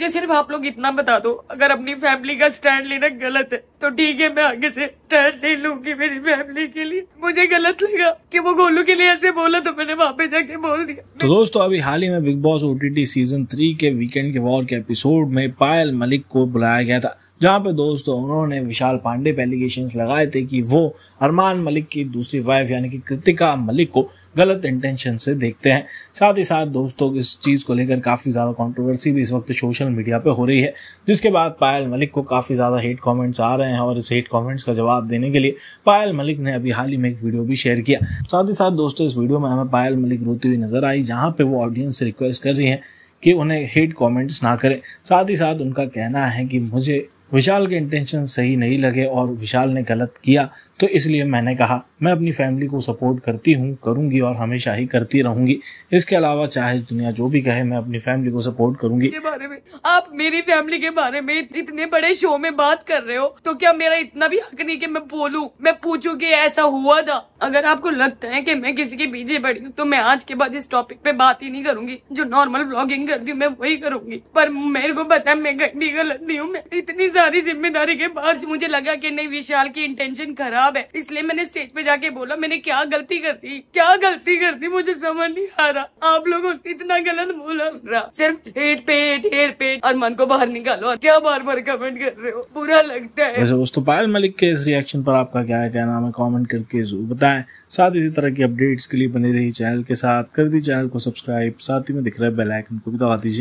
मुझे सिर्फ आप लोग इतना बता दो अगर अपनी फैमिली का स्टैंड लेना गलत है तो ठीक है मैं आगे से स्टैंड ले लूंगी मेरी फैमिली के लिए मुझे गलत लगा कि वो गोलू के लिए ऐसे बोला तो मैंने वहाँ पे जाके बोल दिया तो दोस्तों अभी हाल ही में Bigg Boss O season three के वीकेंड के वॉर के एपिसोड में पायल मलिक को बुलाया गया था जहां पे दोस्तों उन्होंने विशाल पांडे पे एलिगेशन लगाए थे कि वो अरमान मलिक की दूसरी वाइफ यानी कि कृतिका मलिक को गलत इंटेंशन से देखते हैं साथ ही साथ दोस्तों इस चीज़ को लेकर काफ़ी ज़्यादा कंट्रोवर्सी भी इस वक्त सोशल मीडिया पे हो रही है जिसके बाद पायल मलिक को काफ़ी ज़्यादा हेट कमेंट्स आ रहे हैं और इस हेट कमेंट्स का जवाब देने के लिए पायल मलिक ने अभी हाल ही में एक वीडियो भी शेयर किया साथ ही साथ दोस्तों इस वीडियो में हमें पायल मलिक रोती हुई नजर आई जहाँ पे वो ऑडियंस से रिक्वेस्ट कर रही है कि उन्हें हेट कमेंट्स ना करें साथ ही साथ उनका कहना है कि मुझे विशाल के इंटेंशन सही नहीं लगे और विशाल ने गलत किया तो इसलिए मैंने कहा मैं अपनी फैमिली को सपोर्ट करती हूँ करूँगी और हमेशा ही करती रहूंगी इसके अलावा चाहे दुनिया जो भी कहे मैं अपनी फैमिली को सपोर्ट करूंगी बारे में आप मेरी फैमिली के बारे में इतने बड़े शो में बात कर रहे हो तो क्या मेरा इतना भी हक नहीं की मैं बोलूँ मैं पूछूँ की ऐसा हुआ था अगर आपको लगता है की मैं किसी के पीछे बढ़ी हूँ तो मैं आज के बाद इस टॉपिक पे बात ही नहीं करूंगी जो नॉर्मल ब्लॉगिंग करती हूँ मैं वही करूंगी पर मेरे को पता है मैं भी गलत नहीं हूँ मैं इतनी सारी जिम्मेदारी के बाद मुझे लगा की नहीं विशाल की इंटेंशन खराब है इसलिए मैंने स्टेज पे जाके बोला मैंने क्या गलती कर दी क्या गलती कर दी मुझे समझ नहीं आ रहा आप लोगों ने इतना गलत बोला रहा सिर्फ हेट पेट हेट हेर पेट और मन को बाहर निकालो क्या बार बार कमेंट कर रहे हो बुरा लगता है दोस्तों पायल मलिक के इस रिएक्शन पर आपका क्या है कहना हमें कॉमेंट करके जरूर बताए साथ इसी तरह की अपडेट्स के लिए बने रही चैनल के साथ कर दी चैनल को सब्सक्राइब साथ ही में दिख रहे बेलाइकन को भी दबा दीजिए